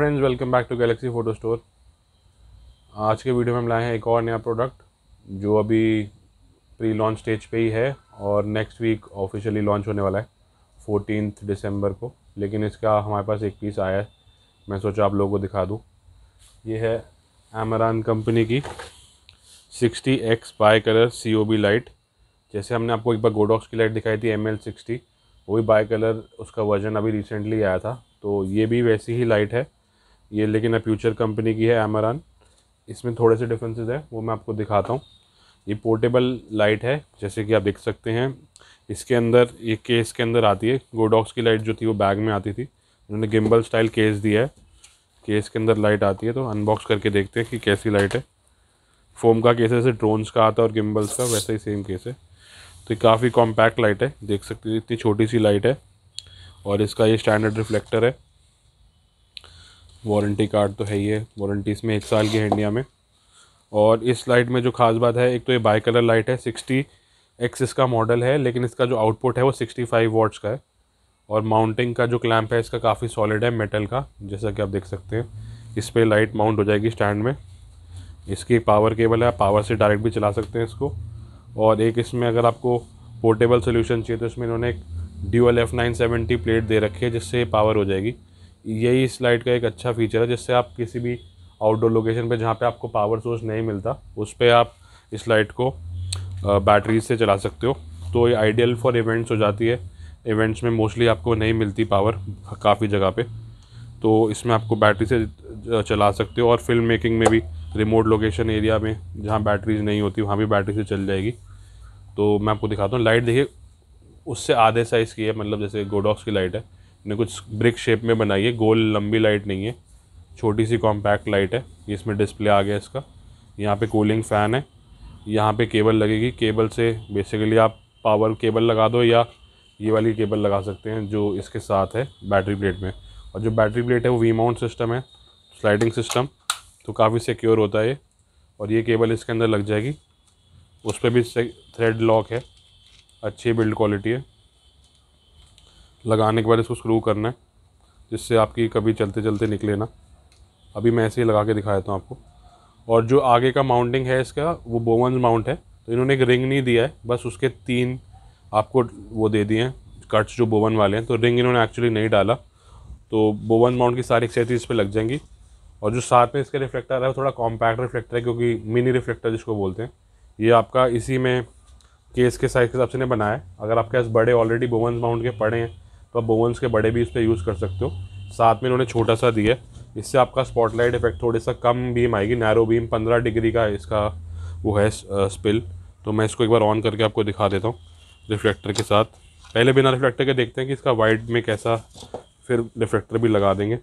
Friends welcome back to Galaxy Photo Store आज के video में हम लाए हैं एक और नया प्रोडक्ट जो अभी प्री लॉन्च स्टेज पे ही है और नेक्स्ट वीक ऑफिशियली लॉन्च होने वाला है फोर्टीन दिसंबर को लेकिन इसका हमारे पास एक पीस आया है मैं सोचा आप लोगों को दिखा दूँ ये है एमरान कंपनी की sixty X bi colour C O B light जैसे हमने आपको एक बार गोडॉक्स की लाइट दिखाई थी एम एल सिक्सटी वही बाई कलर उसका वर्जन अभी रिसेंटली आया था तो ये भी वैसी ही लाइट है ये लेकिन अब फ्यूचर कंपनी की है एमरान इसमें थोड़े से डिफरेंसेस है वो मैं आपको दिखाता हूँ ये पोर्टेबल लाइट है जैसे कि आप देख सकते हैं इसके अंदर ये केस के अंदर आती है गोडॉक्स की लाइट जो थी वो बैग में आती थी उन्होंने गिम्बल स्टाइल केस दिया है केस के अंदर लाइट आती है तो अनबॉक्स करके देखते हैं कि कैसी लाइट है फोम का केस जैसे ड्रोन्स का आता है और गिम्बल्स का वैसा ही सेम केस है तो ये काफ़ी कॉम्पैक्ट लाइट है देख सकते हो इतनी छोटी सी लाइट है और इसका ये स्टैंडर्ड रिफ्लेक्टर है वारंटी कार्ड तो है ही है वारंटी इसमें एक साल की है इंडिया में और इस लाइट में जो खास बात है एक तो ये बाई कलर लाइट है सिक्सटी एक्स इसका मॉडल है लेकिन इसका जो आउटपुट है वो सिक्सटी फाइव वाट्स का है और माउंटिंग का जो क्लैम्प है इसका काफ़ी सॉलिड है मेटल का जैसा कि आप देख सकते हैं इस पर लाइट माउंट हो जाएगी स्टैंड में इसकी पावर केबल है आप पावर से डायरेक्ट भी चला सकते हैं इसको और एक इसमें अगर आपको पोर्टेबल सोल्यूशन चाहिए तो इसमें इन्होंने एक dual F nine seventy plate दे रखी है जिससे पावर हो जाएगी यही इस लाइट का एक अच्छा फीचर है जिससे आप किसी भी आउटडोर लोकेशन पे जहाँ पे आपको पावर सोर्स नहीं मिलता उस पर आप इस लाइट को बैटरी से चला सकते हो तो ये आइडियल फॉर इवेंट्स हो जाती है इवेंट्स में मोस्टली आपको नहीं मिलती पावर काफ़ी जगह पे तो इसमें आपको बैटरी से चला सकते हो और फिल्म मेकिंग में भी रिमोट लोकेशन एरिया में जहाँ बैटरीज नहीं होती वहाँ भी बैटरी से चल जाएगी तो मैं आपको दिखाता हूँ लाइट देखिए उससे आधे साइज़ की है मतलब जैसे गोडॉक्स की लाइट है ने कुछ ब्रिक शेप में बनाई है गोल लंबी लाइट नहीं है छोटी सी कॉम्पैक्ट लाइट है इसमें डिस्प्ले आ गया इसका यहाँ पे कूलिंग फ़ैन है यहाँ पे केबल लगेगी केबल से बेसिकली आप पावर केबल लगा दो या ये वाली केबल लगा सकते हैं जो इसके साथ है बैटरी प्लेट में और जो बैटरी प्लेट है वो वी माउंट सिस्टम है स्लाइडिंग सिस्टम तो काफ़ी सिक्योर होता है ये और ये केबल इसके अंदर लग जाएगी उस पर भी थ्रेड लॉक है अच्छी बिल्ड क्वालिटी है लगाने के बाद इसको स्क्रू करना है जिससे आपकी कभी चलते चलते निकले ना अभी मैं ऐसे ही लगा के दिखा देता हूँ आपको और जो आगे का माउंटिंग है इसका वो बोवन माउंट है तो इन्होंने एक रिंग नहीं दिया है बस उसके तीन आपको वो दे दिए हैं कट्स जो बोवन वाले हैं तो रिंग इन्होंने एक्चुअली नहीं डाला तो बोवन माउंट की सारी इस पर लग जाएंगी और जो साथ में इसके रिफ्लेक्टर है थोड़ा कॉम्पैक्ट रिफ्लेक्टर है क्योंकि मिनी रिफ्लेक्टर जिसको बोलते हैं ये आपका इसी में केस के साइज़ के हिसाब से ने बनाया है अगर आपके पास बड़े ऑलरेडी बोवन माउंट के पड़े हैं तो आप बोवंस के बड़े भी इस पर यूज़ कर सकते हो साथ में इन्होंने छोटा सा दिया इससे आपका स्पॉटलाइट इफेक्ट थोड़ा सा कम बीम आएगी नैरो बीम पंद्रह डिग्री का इसका वो है स्पिल तो मैं इसको एक बार ऑन करके आपको दिखा देता हूँ रिफ्लेक्टर के साथ पहले बिना रिफ्लेक्टर के देखते हैं कि इसका वाइट में कैसा फिर रिफ्लेक्टर भी लगा देंगे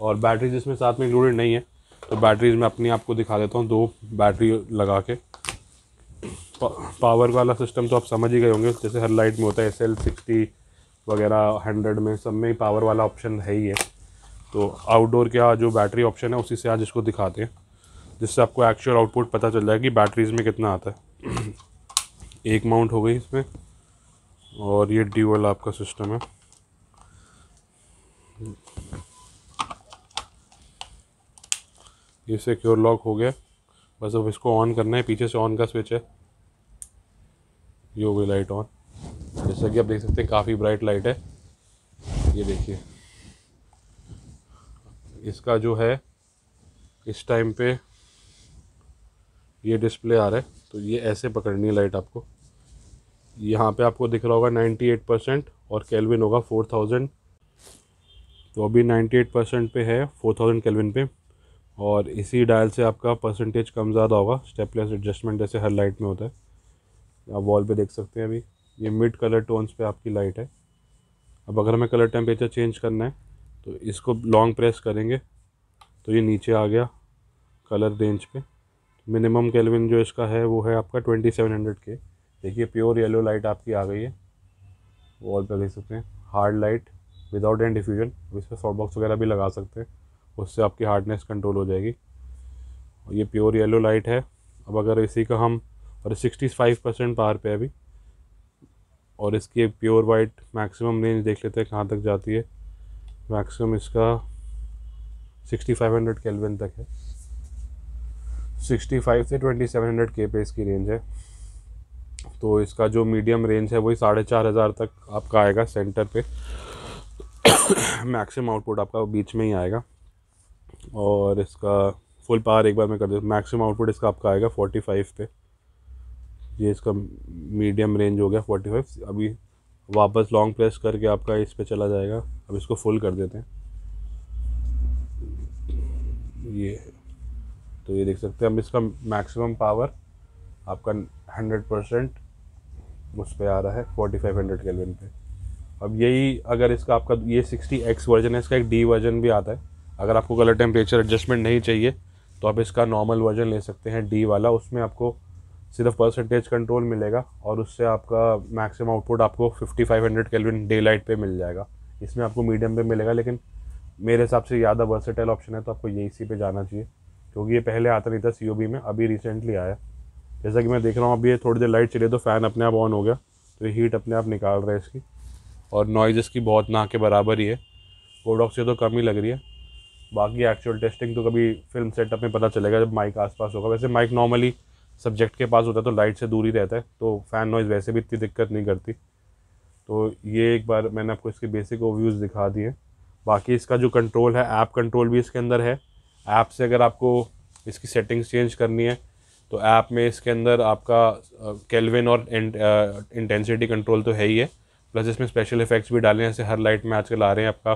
और बैटरीज इसमें साथ में इंक्लूडेड नहीं है तो बैटरीज में अपनी आपको दिखा देता हूँ दो बैटरी लगा के पा, पावर वाला सिस्टम तो आप समझ ही गए होंगे जैसे हर लाइट में होता है एस एल सिक्सटी वगैरह हंड्रेड में सब में ही पावर वाला ऑप्शन है ही है तो आउटडोर का जो बैटरी ऑप्शन है उसी से आज इसको दिखाते हैं जिससे आपको एक्चुअल आउटपुट पता चल जाएगा कि बैटरीज में कितना आता है एक माउंट हो गई इसमें और ये ड्यूअल आपका सिस्टम है ये सिक्योर लॉक हो गया बस अब इसको ऑन करना है पीछे से ऑन का स्विच है ये हो गई लाइट ऑन जैसा कि आप देख सकते हैं काफ़ी ब्राइट लाइट है ये देखिए इसका जो है इस टाइम पे ये डिस्प्ले आ रहा है तो ये ऐसे पकड़नी है लाइट आपको यहाँ पे आपको दिख रहा होगा 98 परसेंट और कैलविन होगा 4000 तो अभी 98 परसेंट पे है 4000 कैलविन पे और इसी डायल से आपका परसेंटेज कम ज़्यादा होगा स्टेपलेस एडजस्टमेंट जैसे हर लाइट में होता है आप वॉल पे देख सकते हैं अभी ये मिड कलर टोन्स पे आपकी लाइट है अब अगर हमें कलर टेम्परेचर चेंज करना है तो इसको लॉन्ग प्रेस करेंगे तो ये नीचे आ गया कलर रेंज पे मिनिमम केल्विन जो इसका है वो है आपका ट्वेंटी सेवन हंड्रेड के देखिए प्योर येलो लाइट आपकी आ गई है वॉल पे देख सकते हैं hard light without and diffusion इस पर सॉफ्ट बॉक्स वगैरह भी लगा सकते हैं उससे आपकी हार्डनेस कंट्रोल हो जाएगी और ये प्योर येलो लाइट है अब अगर इसी का हम और सिक्सटी फाइव परसेंट पावर पे अभी और इसकी एक प्योर वाइट मैक्सिमम रेंज देख लेते हैं कहाँ तक जाती है मैक्सिमम इसका 6500 केल्विन तक है 65 से 2700 के पे इसकी रेंज है तो इसका जो मीडियम रेंज है वही साढ़े चार हज़ार तक आपका आएगा सेंटर पे मैक्सिमम आउटपुट आपका बीच में ही आएगा और इसका फुल पावर एक बार मैं कर दे मैक्सिमम आउटपुट इसका आपका आएगा 45 पे ये इसका मीडियम रेंज हो गया फोर्टी फाइव अभी वापस लॉन्ग प्रेस करके आपका इस पर चला जाएगा अब इसको फुल कर देते हैं ये तो ये देख सकते हैं अब इसका मैक्सिमम पावर आपका हंड्रेड परसेंट उस पर आ रहा है फोर्टी फाइव हंड्रेड केलविन पे अब यही अगर इसका आपका ये सिक्सटी एक्स वर्जन है इसका एक डी वर्जन भी आता है अगर आपको कलर टेम्परेचर एडजस्टमेंट नहीं चाहिए तो आप इसका नॉर्मल वर्जन ले सकते हैं डी वाला उसमें आपको सिर्फ परसेंटेज कंट्रोल मिलेगा और उससे आपका मैक्सिमम आउटपुट आपको 5500 केल्विन डे लाइट पर मिल जाएगा इसमें आपको मीडियम पे मिलेगा लेकिन मेरे हिसाब से ज़्यादा वर्सेटाइल ऑप्शन है तो आपको ये इसी पे जाना चाहिए क्योंकि ये पहले आता नहीं था सी में अभी रिसेंटली आया जैसा कि मैं देख रहा हूँ अभी ये थोड़ी देर लाइट चली तो फ़ैन अपने आप ऑन हो गया तो ये हीट अपने आप निकाल रहा है इसकी और नॉइज़ इसकी बहुत ना के बराबर ही है कोडॉक से तो कम ही लग रही है बाकी एक्चुअल टेस्टिंग तो कभी फिल्म सेटअप में पता चलेगा जब माइक आसपास होगा वैसे माइक नॉर्मली सब्जेक्ट के पास होता है तो लाइट से दूर ही रहता है तो फ़ैन नॉइज़ वैसे भी इतनी दिक्कत नहीं करती तो ये एक बार मैंने आपको इसके बेसिक ओव्यूज़ दिखा दिए बाकी इसका जो कंट्रोल है ऐप कंट्रोल भी इसके अंदर है ऐप से अगर आपको इसकी सेटिंग्स चेंज करनी है तो ऐप में इसके अंदर आपका कैलविन और इंटेंसिटी कंट्रोल तो है ही है प्लस इसमें स्पेशल इफेक्ट्स भी डाले हैं जैसे हर लाइट में आजकल आ रहे हैं आपका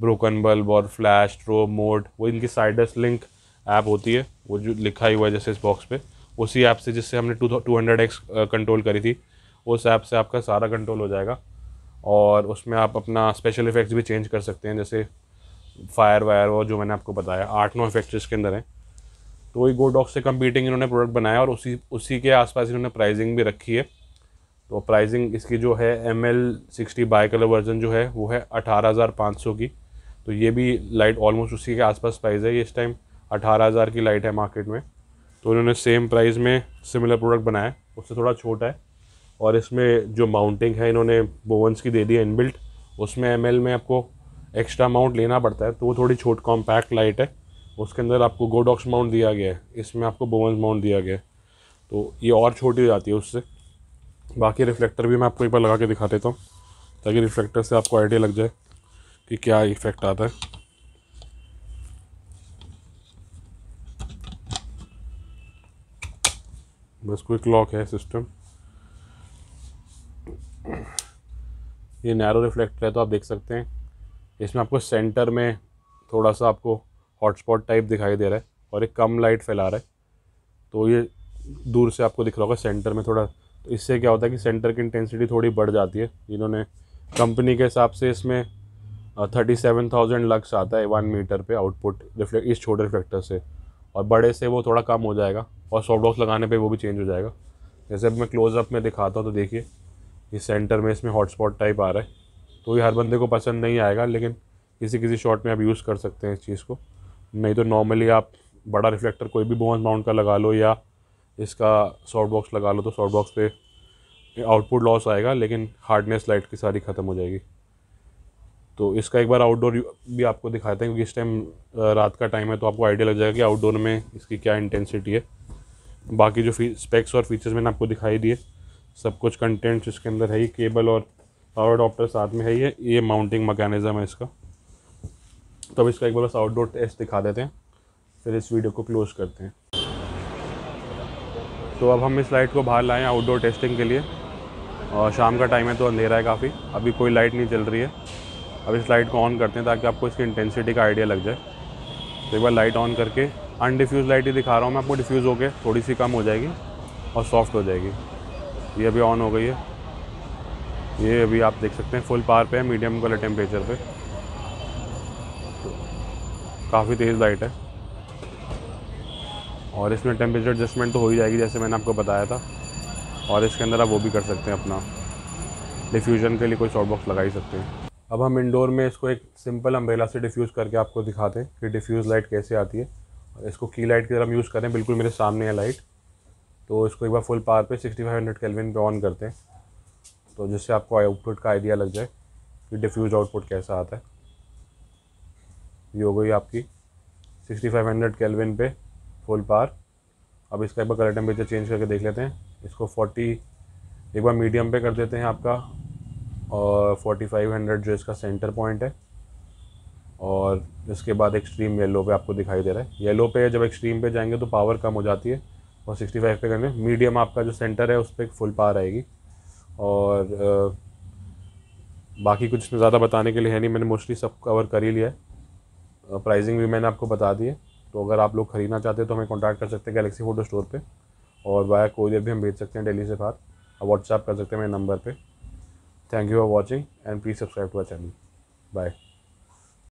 ब्रोकन बल्ब और फ्लैश ट्रो मोड वो इनकी साइडस लिंक ऐप होती है वो जो लिखा ही हुआ है जैसे इस बॉक्स पर उसी ऐप से जिससे हमने two two hundred X control करी थी उस ऐप से आपका सारा कंट्रोल हो जाएगा और उसमें आप अपना स्पेशल इफ़ेक्ट्स भी चेंज कर सकते हैं जैसे फायर वायर वो जो मैंने आपको बताया आठ नौ इफेक्ट इसके अंदर हैं तो वही गोडॉक्स से कम्पीटिंग इन्होंने प्रोडक्ट बनाया और उसी उसी के आसपास इन्होंने प्राइजिंग भी रखी है तो प्राइजिंग इसकी जो है M L sixty bi colour version जो है वो है अठारह हज़ार पाँच सौ की तो ये भी लाइट ऑलमोस्ट उसी के आसपास प्राइस है ये इस टाइम अठारह हज़ार की लाइट है मार्केट में तो उन्होंने सेम प्राइस में सिमिलर प्रोडक्ट बनाया उससे थोड़ा छोटा है और इसमें जो माउंटिंग है इन्होंने बोवंस की दे दी है इनबिल्ट उसमें एम में आपको एक्स्ट्रा माउंट लेना पड़ता है तो वो थोड़ी छोट कॉम्पैक्ट लाइट है उसके अंदर आपको गोडॉक्स माउंट दिया गया है इसमें आपको बोवंस माउंट दिया गया है तो ये और छोटी हो जाती है उससे बाकी रिफ्लेक्टर भी मैं आपको एक बार लगा के दिखा देता हूँ ताकि रिफ्लेक्टर से आपको आइडिया लग जाए कि क्या इफ़ेक्ट आता है बस क्विक लॉक है सिस्टम ये नैरो रिफ्लेक्टर है तो आप देख सकते हैं इसमें आपको सेंटर में थोड़ा सा आपको हॉटस्पॉट टाइप दिखाई दे रहा है और एक कम लाइट फैला रहा है तो ये दूर से आपको दिख रहा होगा सेंटर में थोड़ा तो इससे क्या होता है कि सेंटर की इंटेंसिटी थोड़ी बढ़ जाती है इन्होंने कंपनी के हिसाब से इसमें थर्टी सेवन थाउजेंड लक्स आता है वन मीटर पे आउटपुट रिफ्लेक्ट इस छोटे रिफ्लेक्टर से और बड़े से वो थोड़ा कम हो जाएगा और सॉफ्ट बॉक्स लगाने पे वो भी चेंज हो जाएगा जैसे अब मैं क्लोजअप में दिखाता हूँ तो देखिए इस सेंटर में इसमें हॉटस्पॉट टाइप आ रहा है तो ये हर बंदे को पसंद नहीं आएगा लेकिन किसी किसी शॉट में आप यूज़ कर सकते हैं इस चीज़ को नहीं तो नॉर्मली आप बड़ा रिफ्लेक्टर कोई भी बोन माउंट का लगा लो या इसका सॉफ्ट बॉक्स लगा लो तो सॉफ्ट बॉक्स पे आउटपुट लॉस आएगा लेकिन हार्डनेस लाइट की सारी ख़त्म हो जाएगी तो इसका एक बार आउटडोर भी आपको दिखाते हैं क्योंकि इस टाइम रात का टाइम है तो आपको आइडिया लग जाएगा कि आउटडोर में इसकी क्या इंटेंसिटी है बाकी जो स्पेक्स और फीचर्स मैंने आपको दिखाई दिए सब कुछ कंटेंट्स इसके अंदर है ही केबल और पावर अडॉप्टर साथ में है ये ये माउंटिंग मकैनिज़म है इसका तो अब इसका एक बार बस आउटडोर टेस्ट दिखा देते हैं फिर इस वीडियो को क्लोज़ करते हैं तो अब हम इस लाइट को बाहर लाएँ आउटडोर टेस्टिंग के लिए और शाम का टाइम है तो अंधेरा है काफ़ी अभी कोई लाइट नहीं चल रही है अब इस लाइट को ऑन करते हैं ताकि आपको इसकी इंटेंसिटी का आइडिया लग जाए तो एक बार लाइट ऑन करके अनडिफ्यूज़ लाइट ही दिखा रहा हूँ मैं आपको डिफ्यूज़ होकर थोड़ी सी कम हो जाएगी और सॉफ्ट हो जाएगी ये अभी ऑन हो गई है ये अभी आप देख सकते हैं फुल पार पे है मीडियम कलर टेम्परेचर पे तो काफ़ी तेज़ लाइट है और इसमें टेम्परेचर एडजस्टमेंट तो हो ही जाएगी जैसे मैंने आपको बताया था और इसके अंदर आप वो भी कर सकते हैं अपना डिफ्यूज़न के लिए कोई शॉर्ट बॉक्स लगा ही सकते हैं अब हम इंडोर में इसको एक सिंपल अम्बेला से डिफ्यूज़ करके आपको दिखाते हैं कि डिफ्यूज़ लाइट कैसे आती है और इसको की लाइट की तरह हम यूज़ करें बिल्कुल मेरे सामने है लाइट तो इसको एक बार फुल पावर पे 6500 केल्विन पे ऑन करते हैं तो जिससे आपको आउटपुट का आइडिया लग जाए कि डिफ्यूज़ आउटपुट कैसा आता है ये हो गई आपकी हंड्रेड कैलविन पे फुल पार अब इसका एक बार कलर टेम्परेचर चेंज करके देख लेते हैं इसको फोर्टी एक बार मीडियम पे कर देते हैं आपका और 4500 जो इसका सेंटर पॉइंट है और इसके बाद एक्सट्रीम येलो पे आपको दिखाई दे रहा है येलो पे जब एक्सट्रीम पे जाएंगे तो पावर कम हो जाती है और 65 पे करने मीडियम आपका जो सेंटर है उस पर फुल पावर आएगी और आ, बाकी कुछ इसमें ज़्यादा बताने के लिए है नहीं मैंने मोस्टली सब कवर कर ही लिया है प्राइजिंग भी मैंने आपको बता दी है तो अगर आप लोग ख़रीदना चाहते हैं तो हमें कॉन्टैक्ट कर सकते हैं गैलेक्सी फ़ोटो स्टोर पर और वाया कोरियर भी हम भेज सकते हैं डेली से बाहर और व्हाट्सएप कर सकते हैं मेरे नंबर पर Thank you for watching and please subscribe to our channel. Bye.